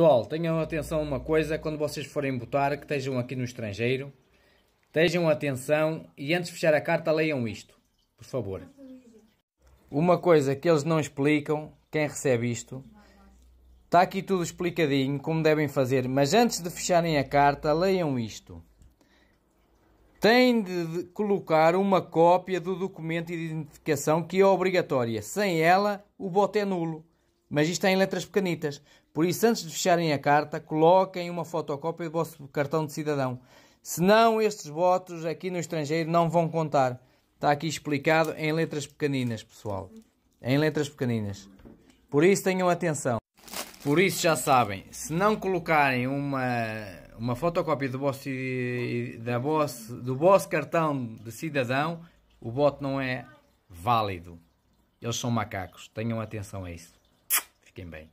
Pessoal, tenham atenção a uma coisa, quando vocês forem botar, que estejam aqui no estrangeiro, estejam atenção e antes de fechar a carta leiam isto, por favor. Uma coisa que eles não explicam, quem recebe isto, está aqui tudo explicadinho, como devem fazer, mas antes de fecharem a carta, leiam isto. Tem de colocar uma cópia do documento de identificação que é obrigatória. Sem ela, o bote é nulo mas isto é em letras pequenitas. Por isso, antes de fecharem a carta, coloquem uma fotocópia do vosso cartão de cidadão. Senão, estes votos aqui no estrangeiro não vão contar. Está aqui explicado em letras pequeninas, pessoal. Em letras pequeninas. Por isso, tenham atenção. Por isso, já sabem, se não colocarem uma, uma fotocópia do vosso, da vosso, do vosso cartão de cidadão, o voto não é válido. Eles são macacos. Tenham atenção a isso. 见面。